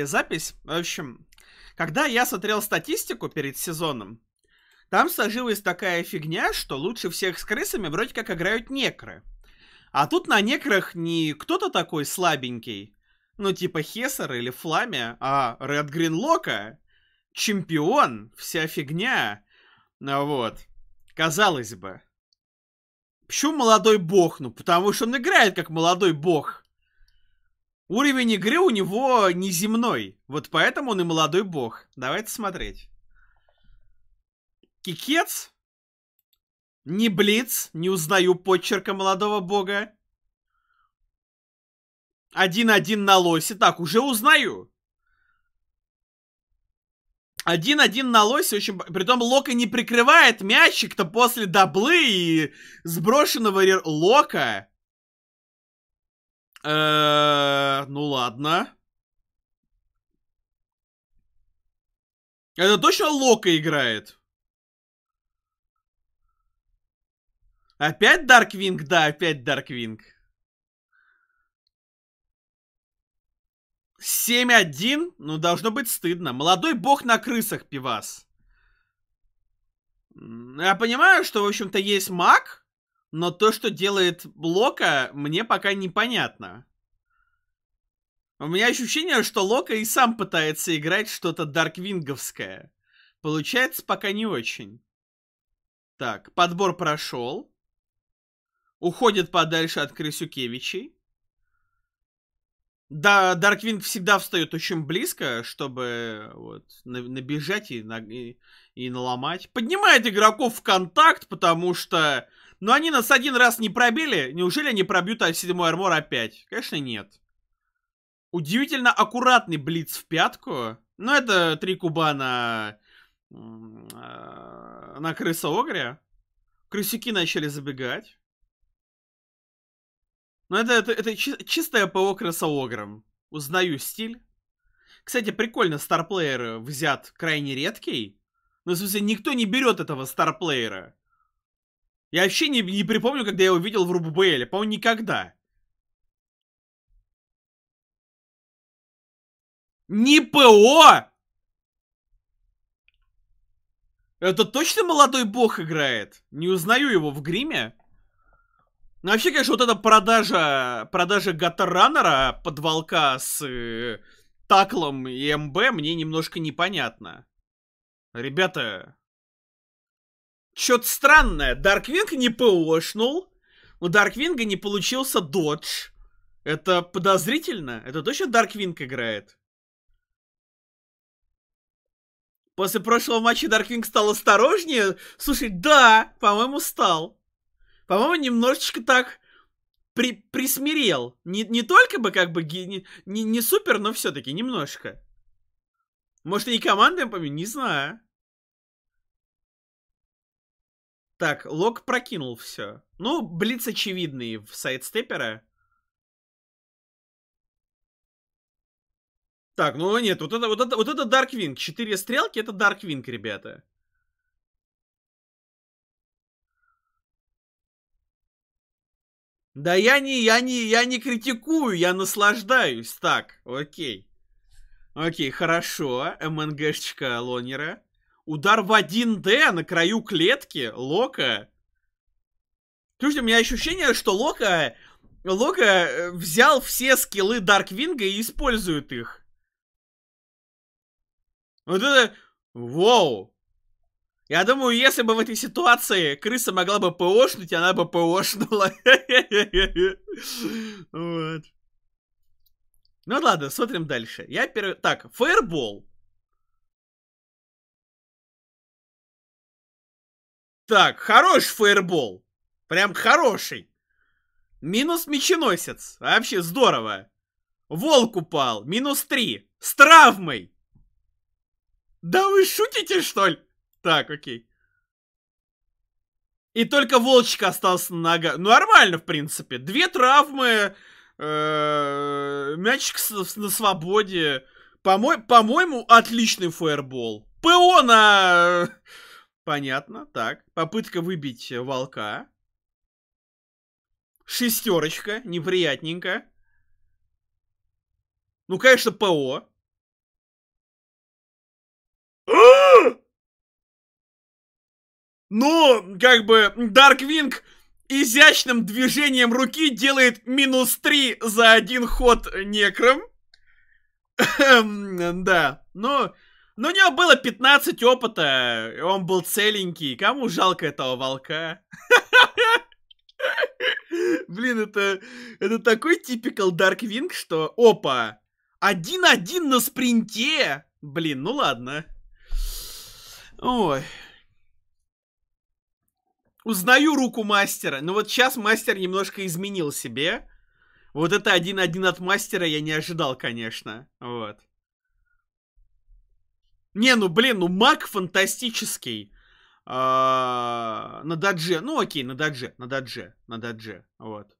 запись. В общем, когда я смотрел статистику перед сезоном, там сложилась такая фигня, что лучше всех с крысами вроде как играют некры. А тут на некрах не кто-то такой слабенький, ну типа Хессер или Фламя, а Ред Гринлока, чемпион, вся фигня. Ну вот, казалось бы. Почему молодой бог? Ну потому что он играет как молодой бог. Уровень игры у него неземной. Вот поэтому он и молодой бог. Давайте смотреть. Кикец. Не Блиц. Не узнаю подчерка молодого бога. 1-1 на лосе. Так, уже узнаю. 1-1 на лосе, очень... Притом Лока не прикрывает мячик-то после даблы и сброшенного... Лока! Э, ну ладно. Это точно Лока играет? Опять Дарквинг? Да, опять Дарквинг. 7-1? Ну, должно быть стыдно. Молодой бог на крысах, пивас. Я понимаю, что, в общем-то, есть маг, но то, что делает Лока, мне пока непонятно. У меня ощущение, что Лока и сам пытается играть что-то дарквинговское. Получается пока не очень. Так, подбор прошел. Уходит подальше от Крысюкевичей. Да, Дарквинг всегда встает очень близко, чтобы вот, набежать и, на, и, и наломать. Поднимает игроков в контакт, потому что но они нас один раз не пробили. Неужели они пробьют седьмой армор опять? Конечно, нет. Удивительно аккуратный блиц в пятку. Ну, это три куба на... на крыса огря. Крысюки начали забегать. Но это, это, это чи чистое ПО крысоогром. Узнаю стиль. Кстати, прикольно, старплеер взят крайне редкий. Но в смысле, никто не берет этого старплеера. Я вообще не, не припомню, когда я его видел в Руббеле. По-моему, никогда. Не ПО! Это точно молодой бог играет? Не узнаю его в гриме. Ну, вообще, конечно, вот эта продажа, продажа Гатаранера под волка с э, Таклом и МБ мне немножко непонятно. Ребята, что-то странное. Дарквинг не ПОшнул. У Дарквинга не получился додж. Это подозрительно. Это точно Дарквинг играет? После прошлого матча Дарквинг стал осторожнее. Слушай, да, по-моему, стал. По-моему, немножечко так при присмирел. Не, не только бы как бы не, не, не супер, но все-таки немножко. Может, и командой поменял, не знаю. Так, лог прокинул все. Ну, блиц очевидный в сайдстепера. Так, ну нет, вот это, вот это, вот это Дарквинг. Четыре стрелки, это Дарквинг, ребята. Да я не, я не, я не критикую, я наслаждаюсь. Так, окей. Окей, хорошо. МНГшечка Лонера. Удар в 1D на краю клетки Лока. Слушайте, у меня ощущение, что Лока... Лока э, взял все скиллы Дарквинга и использует их. Вот это... Вау! Я думаю, если бы в этой ситуации крыса могла бы ПОшнуть, она бы ПОшнула. Вот. Ну ладно, смотрим дальше. Я первый... Так, фаербол. так, хороший фаербол. Прям хороший. Минус меченосец. Вообще здорово. Волк упал. Минус три. С травмой. Да вы шутите, что ли? Так, окей. И только Волчик остался на ногах. Ну, нормально, в принципе. Две травмы. Э, мячик на свободе. По-моему, отличный фаербол. ПО на Понятно, так. Попытка выбить э, волка. Шестерочка, неприятненько. Ну, конечно, ПО. А! Но, ну, как бы, Дарквинг изящным движением руки делает минус три за один ход некром. да, но ну, ну у него было 15 опыта, и он был целенький. Кому жалко этого волка? Блин, это, это такой типикал Дарквинг, что... Опа! Один-один на спринте! Блин, ну ладно. Ой. Узнаю руку мастера. Ну вот сейчас мастер немножко изменил себе. Вот это один-один от мастера я не ожидал, конечно. Вот. Не, ну блин, ну маг фантастический. А, на дадже. Ну окей, на дадже, на дадже, на дадже. Вот.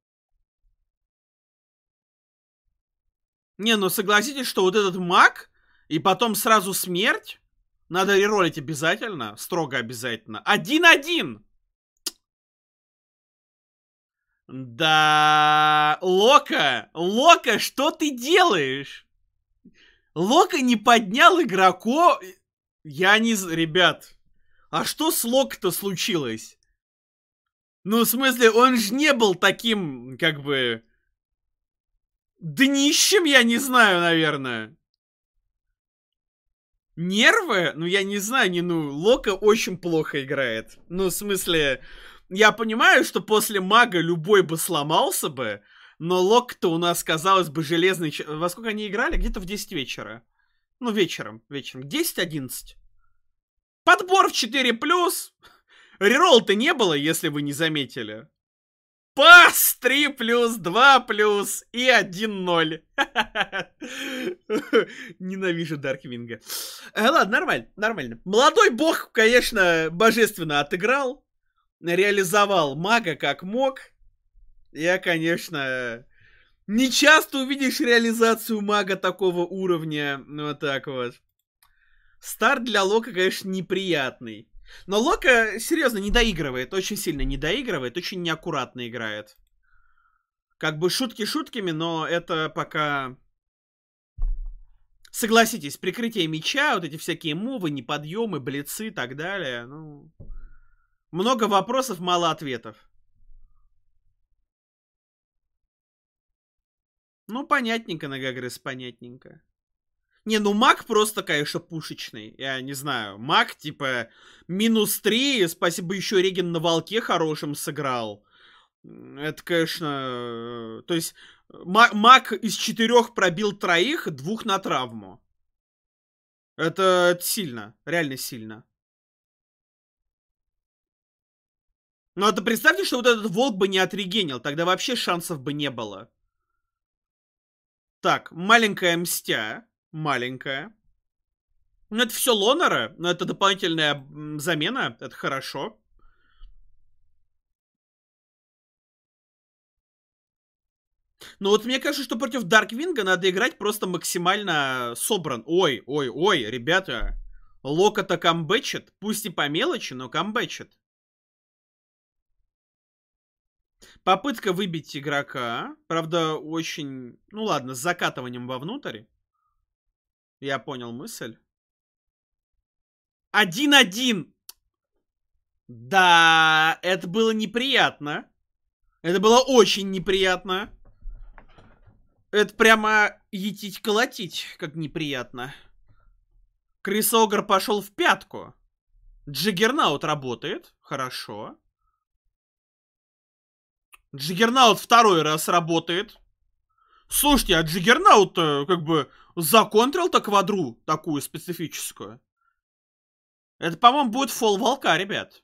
Не, ну согласитесь, что вот этот маг и потом сразу смерть. Надо реролить обязательно, строго обязательно. Один-один! Да, Лока, Лока, что ты делаешь? Лока не поднял игроков. Я не... Ребят, а что с Лока-то случилось? Ну, в смысле, он же не был таким, как бы... Днищем, я не знаю, наверное. Нервы? Ну, я не знаю, не, ну, Лока очень плохо играет. Ну, в смысле, я понимаю, что после мага любой бы сломался бы, но лок-то у нас, казалось бы, железный... Во сколько они играли? Где-то в 10 вечера. Ну, вечером, вечером. 10-11. Подбор в 4+. Реролл-то не было, если вы не заметили. Пас 3 плюс, 2 плюс и 1-0. Ненавижу Дарквинга. Э, ладно, нормально, нормально. Молодой бог, конечно, божественно отыграл. Реализовал мага как мог. Я, конечно, не часто увидишь реализацию мага такого уровня. Ну, вот так вот. Старт для Лока, конечно, неприятный. Но Лока, серьезно, не доигрывает. Очень сильно не доигрывает, очень неаккуратно играет. Как бы шутки шутками, но это пока... Согласитесь, прикрытие меча, вот эти всякие мувы, неподъемы, блицы и так далее. Ну, много вопросов, мало ответов. Ну, понятненько, Нагагресс, понятненько. Не, ну маг просто, конечно, пушечный. Я не знаю. Маг, типа, минус 3. Спасибо, еще Реген на волке хорошим сыграл. Это, конечно... Э, то есть, маг из четырех пробил троих, двух на травму. Это, это сильно. Реально сильно. Ну, а то представьте, что вот этот волк бы не отрегенил. Тогда вообще шансов бы не было. Так, маленькая мстя. Маленькая. Ну, это все Лонора, но это дополнительная замена, это хорошо. Но ну, вот мне кажется, что против Дарквинга надо играть просто максимально собран. Ой, ой, ой, ребята, Лока-то камбэчит, пусть и по мелочи, но камбэчит. Попытка выбить игрока. Правда, очень... Ну ладно, с закатыванием вовнутрь. Я понял мысль. Один-один! Да, это было неприятно. Это было очень неприятно. Это прямо етить-колотить, как неприятно. Крысогр пошел в пятку. Джиггернаут работает. Хорошо. Джиггернаут второй раз работает. Слушайте, а Джиггернаут э, как бы законтрил-то квадру такую специфическую. Это, по-моему, будет фол волка, ребят.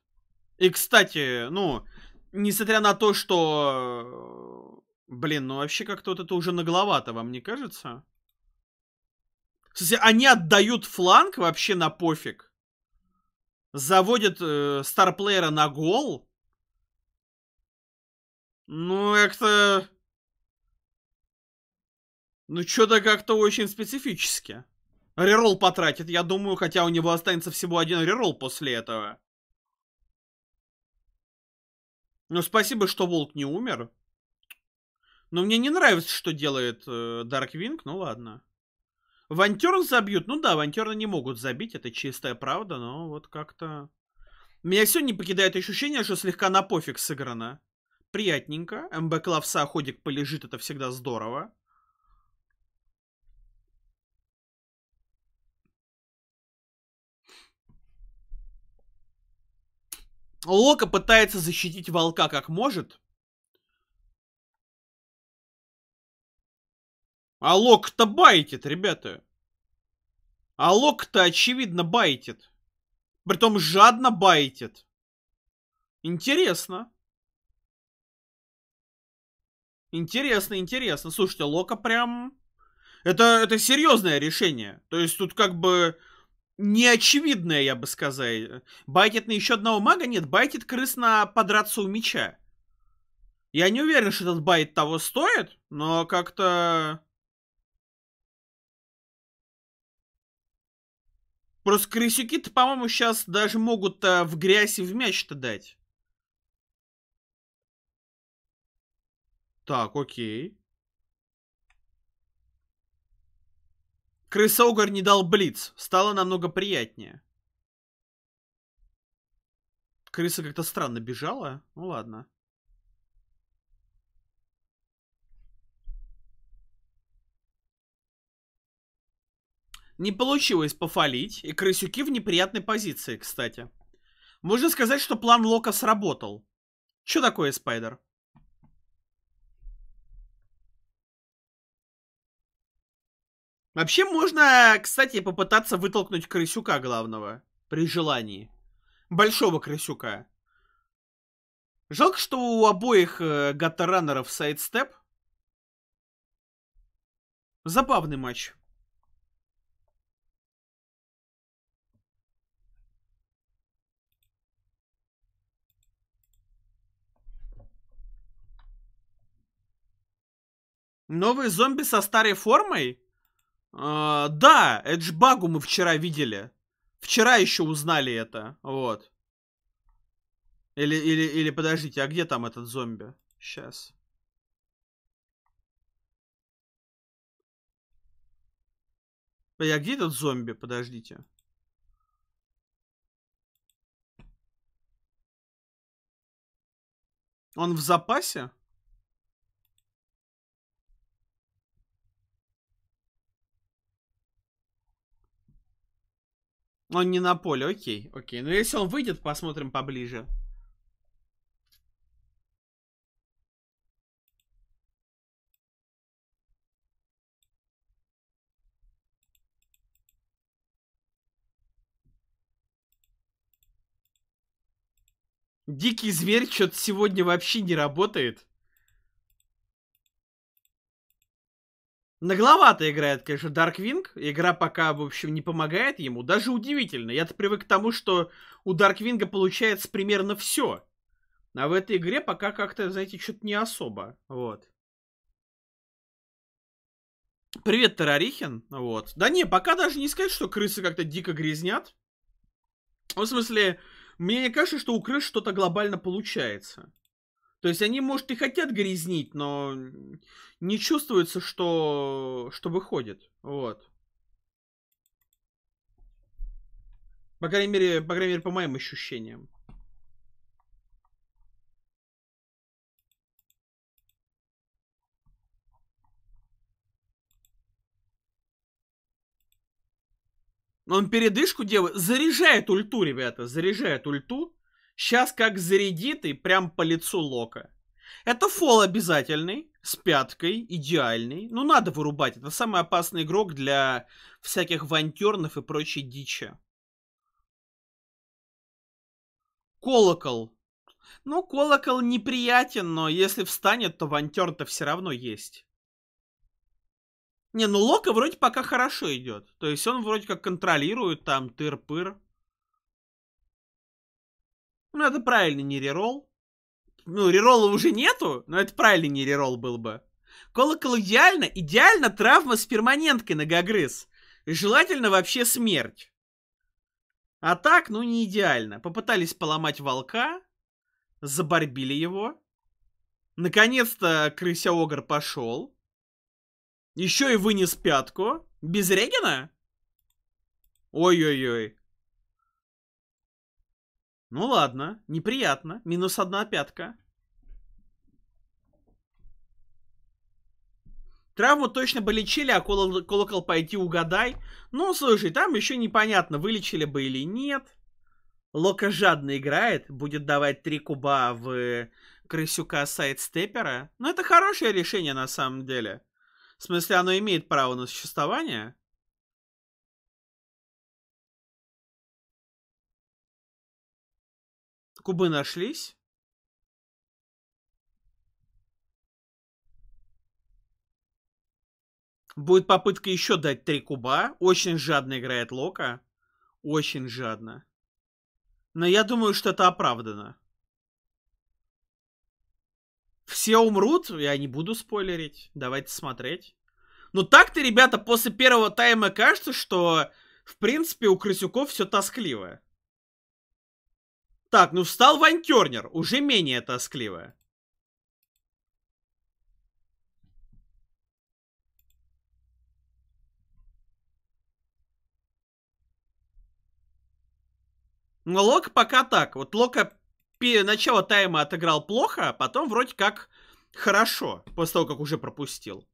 И, кстати, ну, несмотря на то, что... Э, блин, ну вообще как-то вот это уже нагловато, вам не кажется? Кстати, они отдают фланг вообще на пофиг. Заводят э, старплеера на гол. Ну, как-то, Ну, что-то как-то очень специфически. Реролл потратит, я думаю, хотя у него останется всего один реролл после этого. Ну, спасибо, что Волк не умер. Но мне не нравится, что делает э, Дарквинг, ну ладно. Вантерн забьют? Ну да, Вантерна не могут забить, это чистая правда, но вот как-то... Меня сегодня покидает ощущение, что слегка на пофиг сыграно приятненько. МБ Клавса ходик полежит, это всегда здорово. Лока пытается защитить волка как может. А Лок-то байтит, ребята. А Лок-то, очевидно, байтит. Притом жадно байтит. Интересно. Интересно, интересно. Слушайте, Лока прям... Это, это серьезное решение. То есть тут как бы неочевидное, я бы сказал. Байтит на еще одного мага? Нет, байтит крыс на подраться у меча. Я не уверен, что этот байт того стоит, но как-то... Просто крысюки-то, по-моему, сейчас даже могут э, в грязь и в мяч-то дать. Так, окей. Крысоугар не дал блиц. Стало намного приятнее. Крыса как-то странно бежала. Ну ладно. Не получилось пофалить, и крысюки в неприятной позиции, кстати. Можно сказать, что план Лока сработал. Что такое, Спайдер? Вообще можно, кстати, попытаться вытолкнуть крысюка главного. При желании. Большого крысюка. Жалко, что у обоих э, гатаранеров сайдстеп. Забавный матч. Новые зомби со старой формой? А, да, Эджбагу мы вчера видели. Вчера еще узнали это, вот. Или, или, или подождите, а где там этот зомби? Сейчас. Э, а где этот зомби? Подождите. Он в запасе? Он не на поле, окей, окей. Но если он выйдет, посмотрим поближе. Дикий зверь что-то сегодня вообще не работает. Нагловато играет, конечно, Дарквинг. Игра пока, в общем, не помогает ему. Даже удивительно. Я-то привык к тому, что у Дарквинга получается примерно все. А в этой игре пока как-то, знаете, что-то не особо. Вот. Привет, Тарарихин. Вот. Да не, пока даже не сказать, что крысы как-то дико грязнят. Ну, в смысле, мне не кажется, что у крыс что-то глобально получается. То есть они, может, и хотят грязнить, но не чувствуется, что, что выходит. Вот. По крайней мере, по крайней мере, по моим ощущениям. Он передышку делает. Заряжает ульту, ребята. Заряжает ульту. Сейчас как зарядит и прям по лицу Лока. Это фол обязательный, с пяткой, идеальный. Ну, надо вырубать. Это самый опасный игрок для всяких вантернов и прочей дичи. Колокол. Ну, колокол неприятен, но если встанет, то вантер-то все равно есть. Не, ну Лока вроде пока хорошо идет. То есть он вроде как контролирует там тыр-пыр. Ну, это правильный не реролл. Ну, рерола уже нету, но это правильный не реролл был бы. Колокол идеально, идеально травма с перманенткой на ногогрыз. Желательно вообще смерть. А так, ну не идеально. Попытались поломать волка, заборбили его. Наконец-то крыся крысяогр пошел. Еще и вынес пятку. Без Регина? Ой-ой-ой. Ну ладно, неприятно. Минус одна пятка. Травму точно бы лечили, а колокол, колокол пойти угадай. Ну, слушай, там еще непонятно, вылечили бы или нет. Лока жадно играет, будет давать три куба в крысюка сайдстепера. Но ну, это хорошее решение на самом деле. В смысле, оно имеет право на существование. Кубы нашлись? Будет попытка еще дать три куба. Очень жадно играет Лока. Очень жадно. Но я думаю, что это оправдано. Все умрут, я не буду спойлерить. Давайте смотреть. Ну так-то, ребята, после первого тайма кажется, что, в принципе, у крысюков все тоскливое так, ну встал Вайн Тернер, уже менее тоскливая. Но ну, Лок пока так. Вот Лока начало тайма отыграл плохо, а потом вроде как хорошо, после того, как уже пропустил.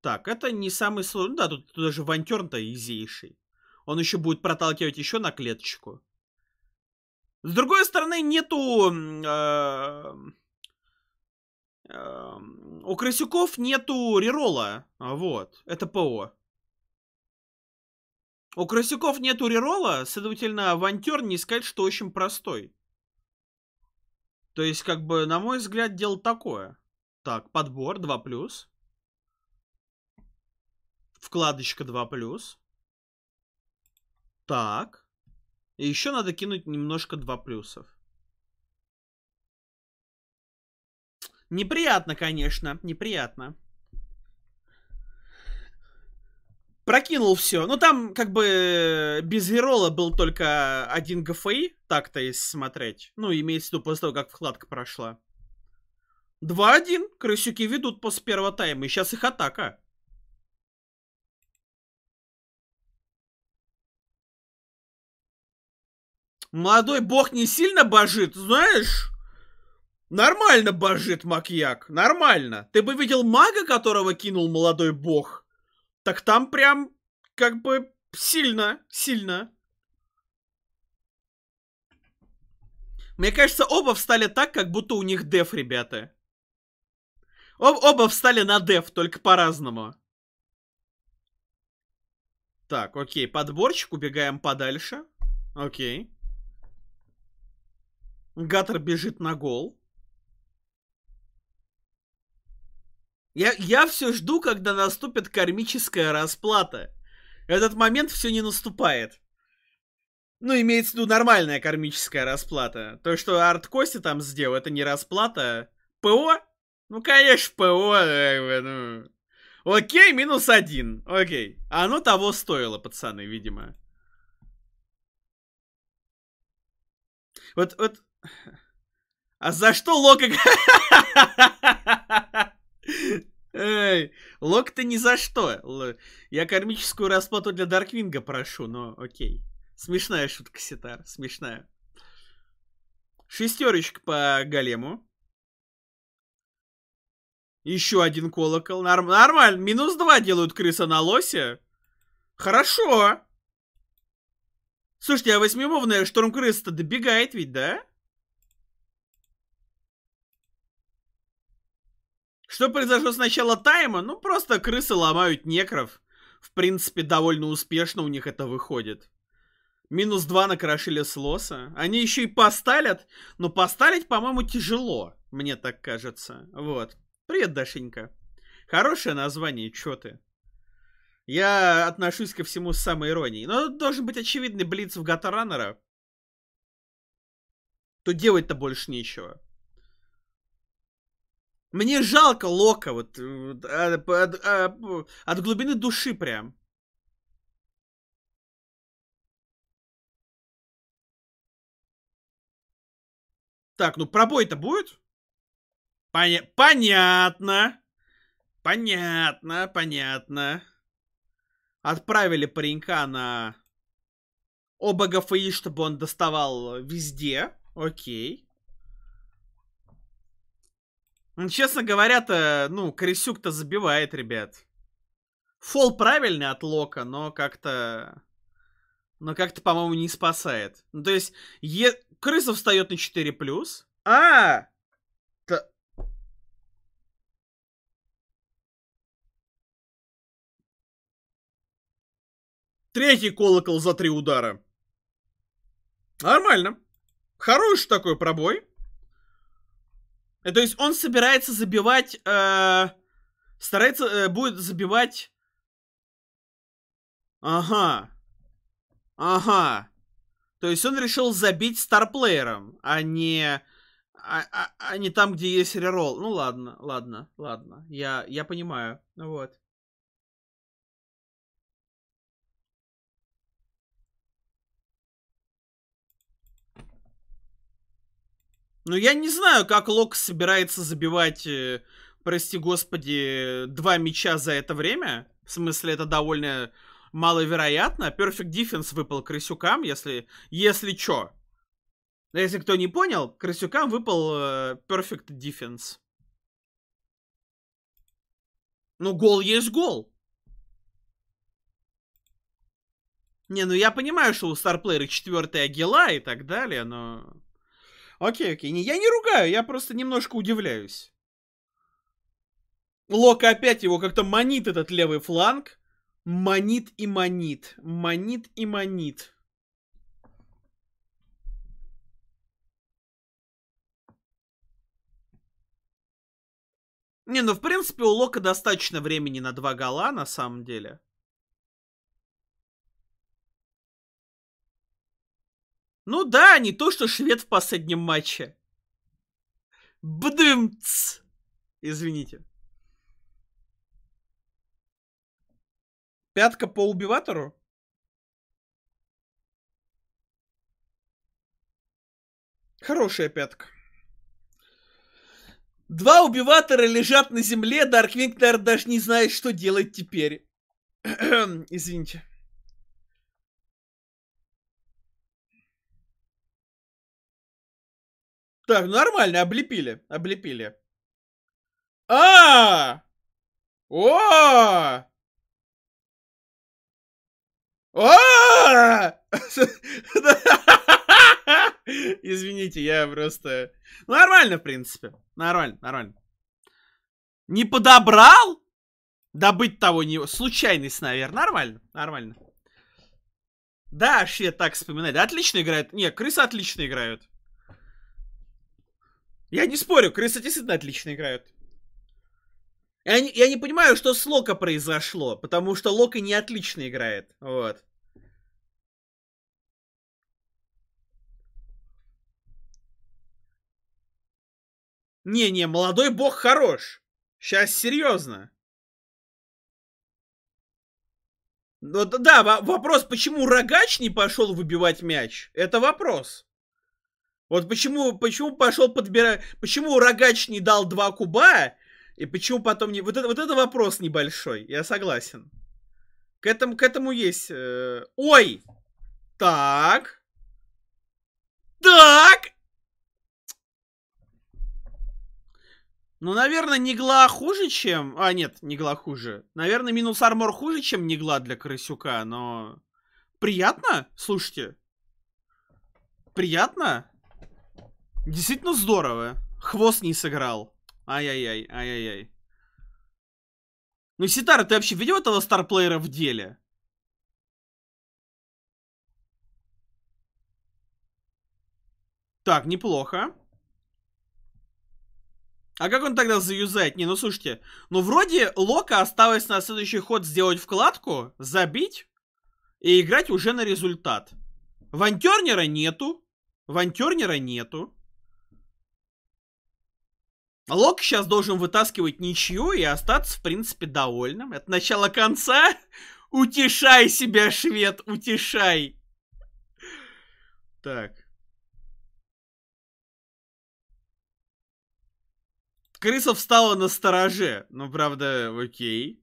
Так, это не самый сложный. Ну да, тут, тут даже Вантерн-то изейший. Он еще будет проталкивать еще на клеточку. С другой стороны, нету... Э, э, у крысюков нету рерола. Вот, это ПО. У крысюков нету рерола, следовательно, авантюр не сказать, что очень простой. То есть, как бы, на мой взгляд, дело такое. Так, подбор 2+. Вкладочка 2+. Так. И еще надо кинуть немножко два плюсов. Неприятно, конечно, неприятно. Прокинул все. Ну, там, как бы, без Верола был только один ГФИ, так-то и смотреть. Ну, имеется в виду после того, как вкладка прошла. 2-1. Крысюки ведут после первого тайма. И сейчас их атака. Молодой бог не сильно божит, знаешь? Нормально божит Макьяк, нормально. Ты бы видел мага, которого кинул молодой бог? Так там прям, как бы, сильно, сильно. Мне кажется, оба встали так, как будто у них деф, ребята. Об оба встали на деф, только по-разному. Так, окей, подборщик, убегаем подальше. Окей. Гатор бежит на гол. Я, я все жду, когда наступит кармическая расплата. Этот момент все не наступает. Ну, имеется в виду нормальная кармическая расплата. То, что Арт Кости там сделал, это не расплата. ПО? Ну, конечно, ПО. Э, ну. Окей, минус один. Окей. А оно того стоило, пацаны, видимо. Вот, вот А за что Лока... Эй, Лок-то ни за что. Я кармическую расплату для Дарквинга прошу, но окей. Смешная шутка, Ситар, смешная. Шестерочка по голему. Еще один колокол. Норм нормально. Минус два делают крыса на лосе. Хорошо. Слушайте, а восьмимовная шторм крыса-то добегает ведь, да? Что произошло с начала тайма? Ну, просто крысы ломают некров. В принципе, довольно успешно у них это выходит. Минус два накрошили с лоса. Они еще и посталят, но посталить, по-моему, тяжело, мне так кажется. Вот. Привет, Дашенька. Хорошее название, чё ты? Я отношусь ко всему с самой иронией. Но должен быть очевидный блиц в Гатаранера. То делать-то больше нечего. Мне жалко Лока, вот э, а, от, от, а, от глубины души прям. Так, ну пробой-то будет? Поня понятно. Понятно, понятно. Отправили паренька на ОБГФИ, чтобы он доставал э, везде. Окей. Честно говоря-то, ну, Крисюк-то забивает, ребят. Фол правильный от Лока, но как-то... Но как-то, по-моему, не спасает. Ну, то есть, е... крыса встает на 4+. А! Та... Третий колокол за три удара. Нормально. Хороший такой пробой. Э, то есть он собирается забивать... Э, старается... Э, будет забивать... Ага. Ага. То есть он решил забить старплеером, а не... А, а, а не там, где есть рерол. Ну ладно, ладно, ладно. Я, я понимаю. Вот. Ну я не знаю, как Лок собирается забивать, э, прости господи, два мяча за это время. В смысле, это довольно маловероятно. Perfect Defense выпал Крысюкам, если, если чё. Если кто не понял, Крысюкам выпал э, Perfect Defense. Ну, гол есть гол. Не, ну я понимаю, что у Старплеера четвертая гела и так далее, но... Окей, окей. Не, я не ругаю, я просто немножко удивляюсь. Лока опять его как-то манит этот левый фланг. Манит и манит. Манит и манит. Не, ну в принципе у Лока достаточно времени на два гола, на самом деле. Ну да, не то, что швед в последнем матче. Бдымц! Извините. Пятка по убиватору? Хорошая пятка. Два убиватора лежат на земле, Дарквинг, наверное, даже не знает, что делать теперь. Извините. Так, ну нормально, облепили, облепили. А! О! О! Извините, я просто... Ну, нормально, в принципе. Нормально, нормально. Не подобрал? Добыть того не... Случайность, наверное. Нормально, нормально. Да, вообще так вспоминает. Отлично играют, Не, крысы отлично играют. Я не спорю, крысы действительно отлично играют. Я не, я не понимаю, что с Лока произошло, потому что Лока не отлично играет. Вот. Не-не, молодой бог хорош. Сейчас серьезно. Ну, да, вопрос, почему рогач не пошел выбивать мяч? Это вопрос. Вот почему, почему пошел подбирать, почему Рогач не дал два куба, и почему потом не... Вот это, вот это вопрос небольшой, я согласен. К этому, к этому есть... Э... Ой! Так. Так! Ну, наверное, Нигла хуже, чем... А, нет, Нигла хуже. Наверное, минус армор хуже, чем Нигла для Крысюка, но... Приятно? Слушайте. Приятно? Действительно здорово. Хвост не сыграл. Ай-яй-яй, ай-яй-яй. Ну, Ситара, ты вообще видел этого старплеера в деле? Так, неплохо. А как он тогда заюзает? Не, ну слушайте, ну вроде Лока осталось на следующий ход сделать вкладку, забить и играть уже на результат. Вантернера нету. Вантернера нету. Лок сейчас должен вытаскивать ничью и остаться, в принципе, довольным. От начала конца утешай себя, швед, утешай. Так. Крыса встала на стороже. Ну, правда, окей.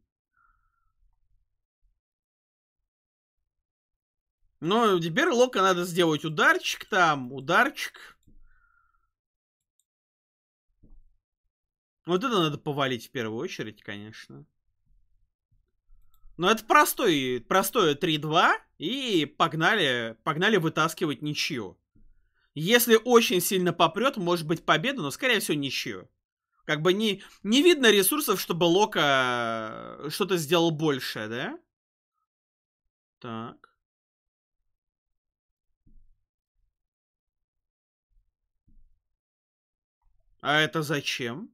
Но теперь Лока надо сделать ударчик там, ударчик. Вот это надо повалить в первую очередь, конечно. Но это простой, простое 3-2, и погнали, погнали вытаскивать ничью. Если очень сильно попрет, может быть победа, но скорее всего ничью. Как бы не, не видно ресурсов, чтобы Лока э, что-то сделал больше, да? Так. А это зачем?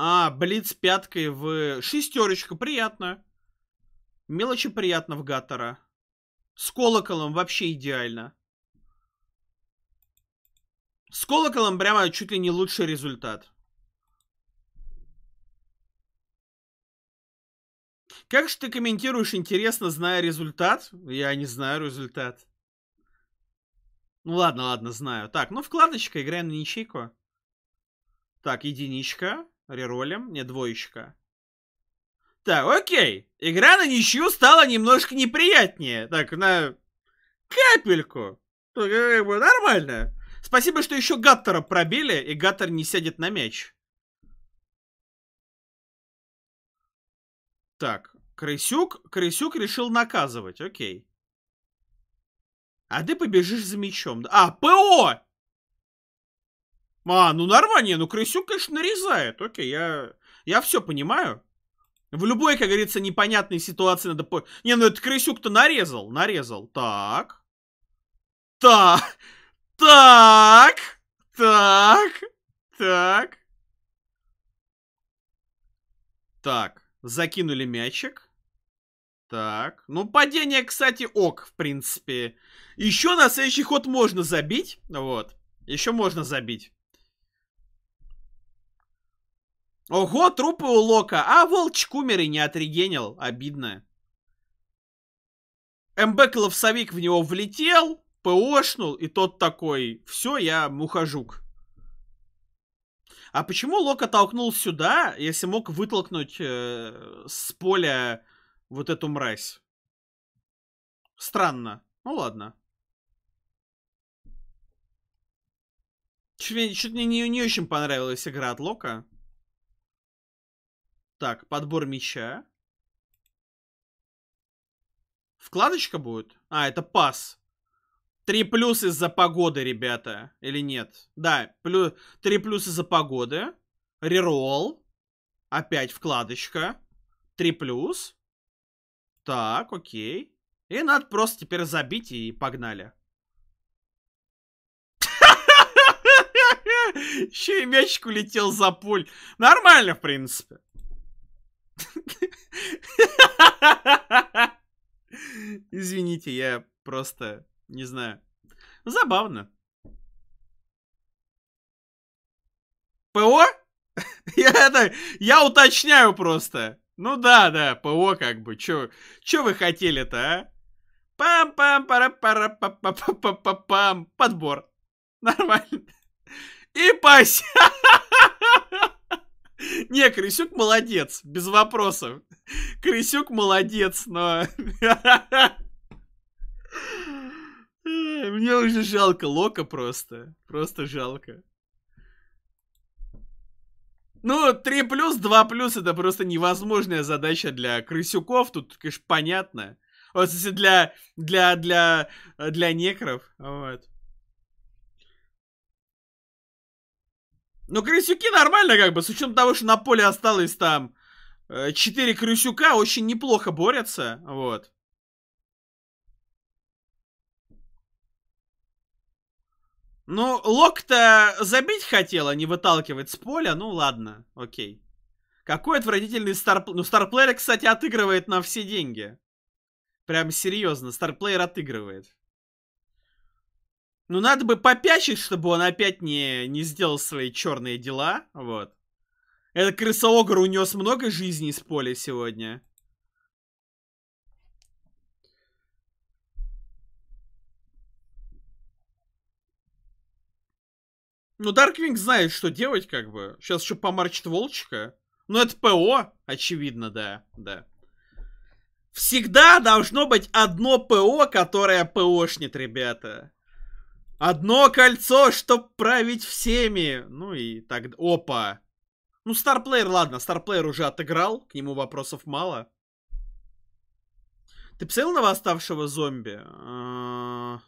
А, блиц пяткой в шестерочку, приятно. Мелочи приятно в Гаттера. С колоколом вообще идеально. С колоколом прямо чуть ли не лучший результат. Как же ты комментируешь, интересно, зная результат? Я не знаю результат. Ну ладно, ладно, знаю. Так, ну вкладочка, играем на ничейку. Так, единичка. Реролем мне двоечка. Так, окей. Игра на ничью стала немножко неприятнее. Так, на капельку. Э, э, нормально. Спасибо, что еще Гаттера пробили, и Гаттер не сядет на мяч. Так, Крысюк, Крысюк решил наказывать, окей. А ты побежишь за мячом. А, ПО! А, ну нормально, ну крысюк, конечно, нарезает. Окей, я, я все понимаю. В любой, как говорится, непонятной ситуации надо... По... Не, ну этот крысюк-то нарезал, нарезал. Так. Так. Так. Так. Так. Так. Закинули мячик. Так. Ну, падение, кстати, ок, в принципе. Еще на следующий ход можно забить. Вот. Еще можно забить. Ого, трупы у Лока. А волчик умер и не отрегенил. Обидно. МБ Кловсовик в него влетел, ПОшнул, и тот такой, все, я мухожук. А почему Лока толкнул сюда, если мог вытолкнуть э, с поля вот эту мразь? Странно. Ну ладно. Чуть, чуть мне не, не очень понравилась игра от Лока. Так, подбор мяча. Вкладочка будет? А, это пас. Три плюс из-за погоды, ребята. Или нет? Да, плюс... три плюс из-за погоды. Реролл. Опять вкладочка. Три плюс. Так, окей. И надо просто теперь забить и погнали. Еще и мячик улетел за пуль. Нормально, в принципе. Извините, я просто не знаю. Забавно. ПО? я, это, я уточняю просто. Ну да, да, ПО как бы. Чё, чё вы хотели-то, а? пам пам пара пара па па па па пам Подбор. Нормально. И пася. Не, Крысюк молодец, без вопросов. Крысюк молодец, но... Мне уже жалко Лока просто. Просто жалко. Ну, 3 плюс, 2 плюс это просто невозможная задача для крысюков. Тут, конечно, понятно. Вот, кстати, для, для, для, для некров. Вот. Ну крысюки нормально как бы, с учетом того, что на поле осталось там э, 4 крысюка, очень неплохо борются, вот. Ну, Лок-то забить хотел, а не выталкивать с поля. Ну, ладно, окей. Какой отвратительный старплеер. Ну, старплеер, кстати, отыгрывает на все деньги. Прям серьезно, старплеер отыгрывает. Ну, надо бы попячить, чтобы он опять не, не сделал свои черные дела. Вот. Этот крысоогр унес много жизней с поля сегодня. Ну, Дарквинг знает, что делать, как бы. Сейчас еще помарчит Волчика. Ну, это ПО, очевидно, да, да. Всегда должно быть одно ПО, которое ПОшнит, ребята. Одно кольцо, чтоб править всеми. Ну и так... Опа. Ну, Старплеер, ладно, Старплеер уже отыграл. К нему вопросов мало. Ты посмотрел на восставшего зомби? А,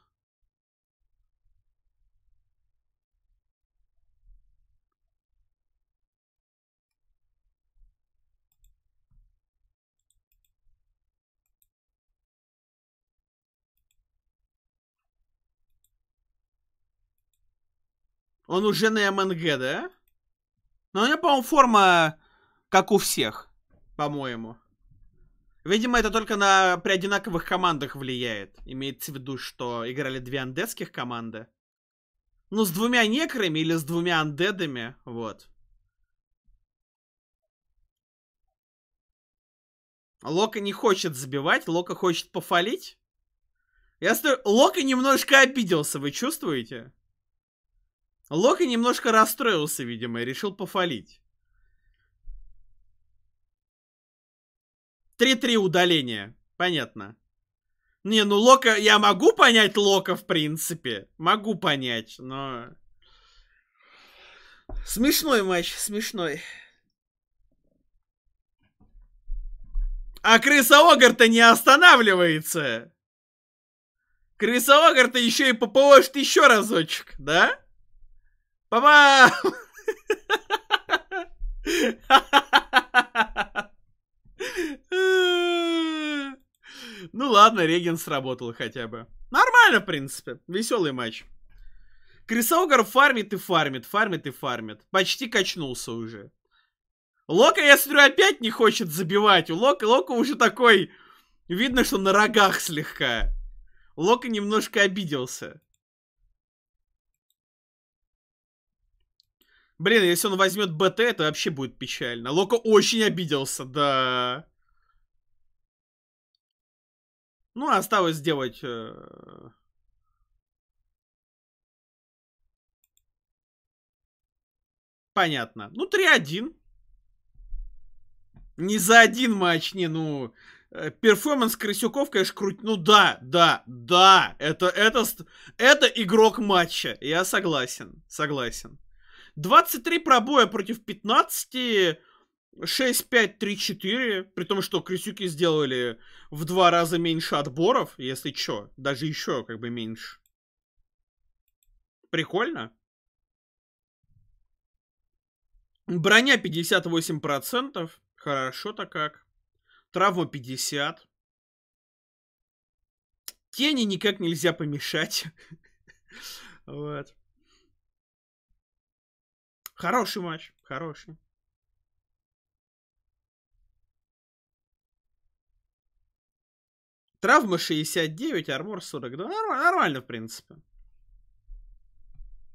Он уже на МНГ, да? Но ну, у него, по-моему, форма как у всех, по-моему. Видимо, это только на при одинаковых командах влияет. Имеется в виду, что играли две андетских команды. Ну, с двумя некрами или с двумя андедами, вот. Лока не хочет забивать, Лока хочет пофалить. Я стою... Лока немножко обиделся, вы чувствуете? Лока немножко расстроился, видимо, и решил пофалить. 3-3 удаление. Понятно. Не, ну Лока... Я могу понять Лока, в принципе. Могу понять, но... Смешной матч, смешной. А крыса огар не останавливается. Крыса огар еще и ППОшит еще разочек, да? Папа! Ну ладно, Реген сработал хотя бы. Нормально, в принципе. Веселый матч. Крисаугар фармит и фармит, фармит и фармит. Почти качнулся уже. Лока, я смотрю, опять не хочет забивать. У Лока, Лока уже такой... Видно, что на рогах слегка. Лока немножко обиделся. Блин, если он возьмет БТ, это вообще будет печально. Локо очень обиделся, да. Ну, осталось сделать... Э... Понятно. Ну, 3-1. Не за один матч, не, ну... Э, перформанс Крысюков, конечно, круть. Ну да, да, да. Это, это, это игрок матча. Я согласен, согласен. 23 пробоя против 15, 6-5-3-4, при том, что крысюки сделали в два раза меньше отборов, если чё, даже еще как бы меньше. Прикольно. Броня 58%, хорошо-то как. Травма 50. Тени никак нельзя помешать. Вот. Хороший матч, хороший. Травма 69, армор 42. Нормально, нормально в принципе.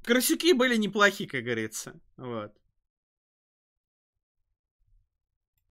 Красюки были неплохи, как говорится. Вот.